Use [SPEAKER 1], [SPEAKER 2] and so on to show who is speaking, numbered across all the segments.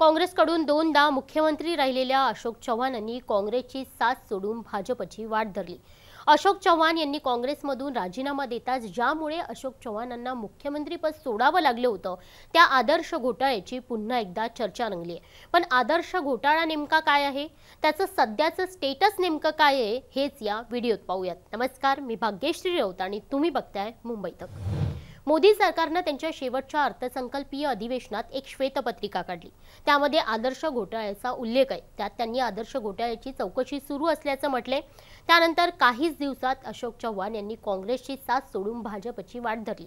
[SPEAKER 1] काँग्रेसकडून दोनदा मुख्यमंत्री राहिलेल्या अशोक चव्हाणांनी काँग्रेसची साथ सोडून भाजपची वाट धरली अशोक चव्हाण यांनी काँग्रेसमधून राजीनामा देताच ज्यामुळे अशोक चव्हाणांना मुख्यमंत्रीपद सोडावं लागलं होतं त्या आदर्श घोटाळ्याची पुन्हा एकदा चर्चा रंगली आहे पण आदर्श घोटाळा नेमका काय आहे त्याचं सध्याचं स्टेटस नेमकं काय आहे हेच या व्हिडिओत पाहूयात नमस्कार मी भाग्यश्री राऊत आणि तुम्ही बघताय मुंबई तक मोदी सरकारनं त्यांच्या शेवटच्या अर्थसंकल्पीय अधिवेशनात एक श्वेतपत्रिका काढली त्यामध्ये आदर्श घोटाळ्याचा उल्लेख आहे त्यात त्यांनी आदर्श घोटाळ्याची चौकशी सुरू असल्याचं म्हटले त्यानंतर काहीच दिवसात अशोक चव्हाण यांनी काँग्रेसची साथ सोडून भाजपची वाट धरली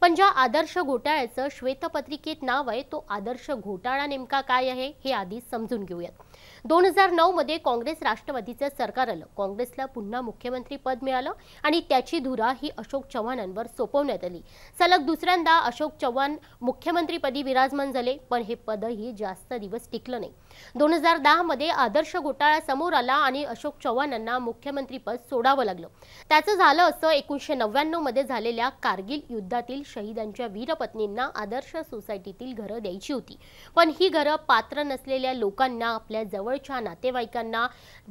[SPEAKER 1] पण ज्या आदर्श घोटाळ्याचं श्वेतपत्रिकेत नाव आहे तो आदर्श घोटाळा नेमका काय आहे हे आधी समजून घेऊयात दोन हजार नऊ मध्ये काँग्रेस राष्ट्रवादीचं सरकार आलं काँग्रेसला पुन्हा मुख्यमंत्री पद मिळालं आणि त्याची धुरा ही अशोक चव्हाणांवर सोपवण्यात आली सलग दुसऱ्यांदा अशोक चव्हाण मुख्यमंत्रीपदी विराजमान झाले पण हे पदही जास्त दिवस टिकलं नाही दोन हजार दहामध्ये आदर्श घोटाळा समोर आला आणि अशोक चव्हाणांना मुख्यमंत्रीपद सोडावं लागलं त्याचं झालं असं एकोणीसशे मध्ये झालेल्या कारगिल युद्धातील शहीदांच्या वीरपत्नींना आदर्श सोसायटीतील घरं द्यायची होती पण ही घरं पात्र नसलेल्या लोकांना आपल्या जवळच्या नातेवाईकांना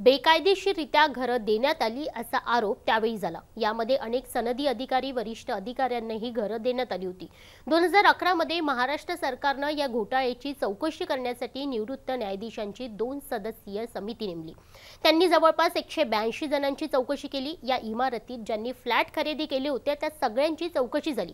[SPEAKER 1] बेकायदेशीररित्या घरं देण्यात आली असा आरोप त्यावेळी झाला यामध्ये अनेक सनदी अधिकारी वरिष्ठ अधिकाऱ्यांनाही घरं देण्यात आली होती दोन मध्ये महाराष्ट्र सरकारनं या घोटाळ्याची चौकशी करण्यासाठी निवृत्त न्यायाधीशांची दोन सदस्यीय समिती नेमली त्यांनी जवळपास एकशे ब्याऐंशी जणांची चौकशी केली या इमारतीत ज्यांनी फ्लॅट खरेदी केले होते त्या सगळ्यांची चौकशी झाली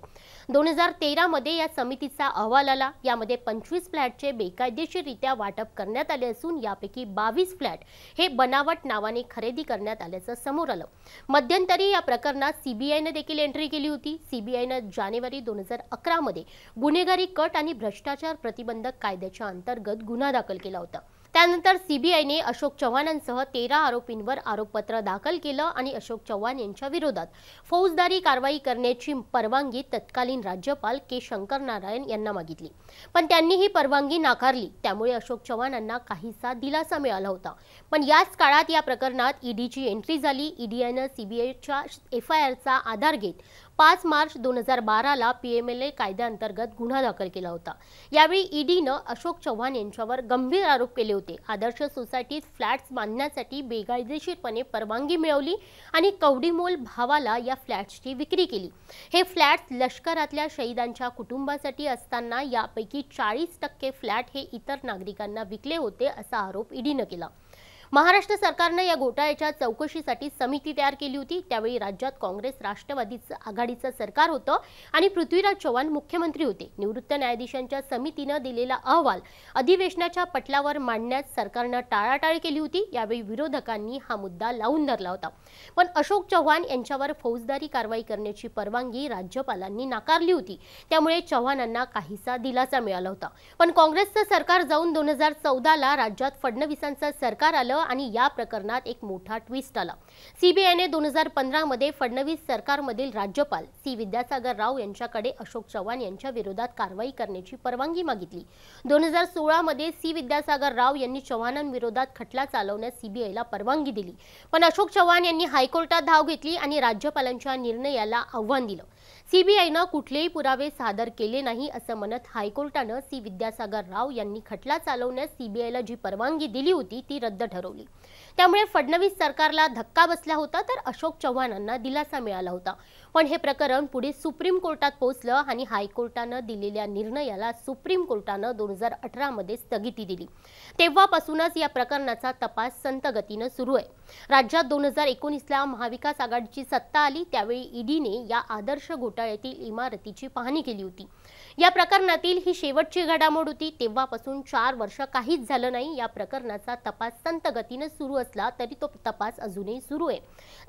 [SPEAKER 1] दोन हजार तेरामध्ये या समितीचा अहवाल आला यामध्ये पंचवीस फ्लॅटचे बेकायदेशीररित्या वाटप करण्यात आले असून यापैकी बावीस फ्लॅट हे बनावट नावाने खरेदी करण्यात आल्याचं समोर आलं मध्यंतरी या प्रकरणात सीबीआयनं देखील एंट्री केली होती सीबीआयनं जानेवारी दोन हजार अकरामध्ये गुन्हेगारी कट आणि भ्रष्टाचार प्रतिबंधक कायद्याच्या अंतर्गत गुन्हा दाखल केला होता त्यानंतर सीबीआयने अशोक चव्हाणांसह तेरा आरोपींवर आरोपपत्र दाखल केलं आणि अशोक चव्हाण यांच्या विरोधात फौजदारी कारवाई करण्याची परवानगी तत्कालीन राज्यपाल के शंकर नारायण यांना मागितली पण त्यांनी ही परवानगी नाकारली त्यामुळे अशोक चव्हाणांना काहीसा दिलासा मिळाला होता पण याच काळात या प्रकरणात ईडीची एंट्री झाली ईडीआयनं सीबीआयच्या एफ आय आधार घेत पाच मार्च दोन हजार बाराला पी एम कायद्याअंतर्गत गुन्हा दाखल केला होता यावेळी ईडीनं अशोक चव्हाण यांच्यावर गंभीर आरोप केले होते होते आदर्श सोसायटीत फ्लॅट्स बांधण्यासाठी बेकायदेशीरपणे परवानगी मिळवली आणि कवडीमोल भावाला या फ्लॅट्सची विक्री केली हे फ्लॅट्स लष्करातल्या शहीदांच्या कुटुंबासाठी असताना यापैकी चाळीस टक्के फ्लॅट हे इतर नागरिकांना विकले होते असा आरोप ईडीनं केला महाराष्ट्र सरकारनं या घोटाळ्याच्या चौकशीसाठी समिती तयार केली होती त्यावेळी राज्यात काँग्रेस राष्ट्रवादीचं आघाडीचं सरकार होतं आणि पृथ्वीराज चव्हाण मुख्यमंत्री होते निवृत्त न्यायाधीशांच्या समितीनं दिलेला अहवाल अधिवेशनाच्या पटलावर मांडण्यात सरकारनं टाळाटाळ केली होती यावेळी विरोधकांनी हा मुद्दा लावून धरला होता पण अशोक चव्हाण यांच्यावर फौजदारी कारवाई करण्याची परवानगी राज्यपालांनी नाकारली होती त्यामुळे चव्हाणांना काहीसा दिलासा मिळाला होता पण काँग्रेसचं सरकार जाऊन दोन हजार चौदाला राज्यात फडणवीसांचं सरकार आलं आणि या प्रकरणात एक मोठा ट्विस्ट आला सीबीआयने दोन हजार पंधरामध्ये फडणवीस सरकारमधील राज्यपाल सी विद्यासागर राव यांच्याकडे अशोक चव्हाण यांच्या विरोधात कारवाई करण्याची परवानगी मागितली दोन हजार सी विद्यासागर राव यांनी चव्हाणांविरोधात खटला चालवण्यास सीबीआयला परवानगी दिली पण अशोक चव्हाण यांनी हायकोर्टात धाव घेतली आणि राज्यपालांच्या निर्णयाला आव्हान दिलं सीबीआयनं कुठलेही पुरावे सादर केले नाही असं म्हणत हायकोर्टानं सी विद्यासागर राव यांनी खटला चालवण्यास सीबीआयला जी परवानगी दिली होती ती रद्द ठरवली त्यामुळे फडणवीस सरकारला धक्का बसला होता तर अशोक चव्हाणांना दिलासा मिळाला होता पण हे प्रकरण पुढे सुप्रीम कोर्टात पोहोचलं आणि हायकोर्टानं दिलेल्या निर्णयाला सुप्रीम कोर्टानं दोन हजार अठरामध्ये स्थगिती दिली तेव्हापासूनच या प्रकरणाचा तपास गतीनं सुरू आहे राज्यात दोन हजार एकोणीसला महाविकास आघाडीची सत्ता आली त्यावेळी ईडीने या आदर्श घोटाळ्यातील इमारतीची पाहणी केली होती या प्रकरणातील ही शेवटची घडामोड होती तेव्हापासून चार वर्ष काहीच झालं नाही या प्रकरणाचा तपास गतीनं सुरू असला तरी तो तपास अजूनही सुरू आहे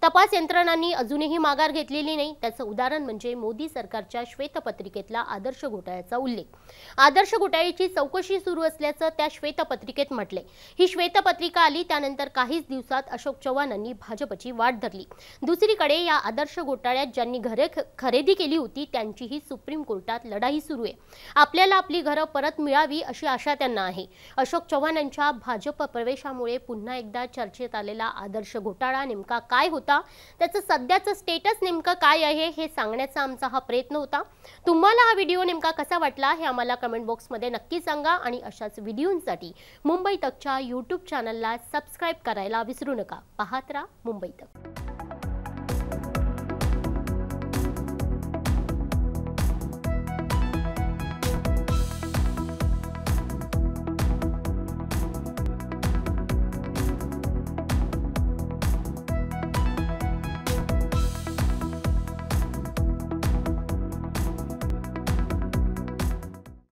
[SPEAKER 1] तपास यंत्रणांनी अजूनही माघार घेतलेली नाही त्याचं उदाहरण म्हणजे मोदी सरकारच्या श्वेतपत्रिकेतला आदर्श घोटाळ्याचा उल्लेख आदर्श घोटाळ्याची चौकशी सुरू असल्याचं त्या श्वेतपत्रिकेत म्हटले ही श्वेतपत्रिका आली त्यानंतर काहीच दिवसात अशोक चव्हाणांनी भाजपची वाट धरली दुसरीकडे या आदर्श घोटाळ्यात ज्यांनी घरे खरेदी केली होती त्यांचीही सुप्रीम कोर्टात लढाई सुरू आहे आपल्याला आपली घरं परत मिळावी अशी आशा त्यांना आहे अशोक चव्हाणांच्या भाजप प्रवेशामुळे पुन्हा एकदा चर्चेत आलेला आदर्श घोटाळा नेमका काय होता त्याचं सध्याचं स्टेटस नेमकं काय आहे हे सांगण्याचा आमचा हा प्रयत्न होता तुम्हाला हा व्हिडिओ नेमका कसा वाटला हे आम्हाला कमेंट बॉक्समध्ये नक्की सांगा आणि अशाच व्हिडिओंसाठी मुंबई तकच्या यूट्यूब चॅनलला सबस्क्राईब करायला विसरू नका पाहत राहा मुंबई तक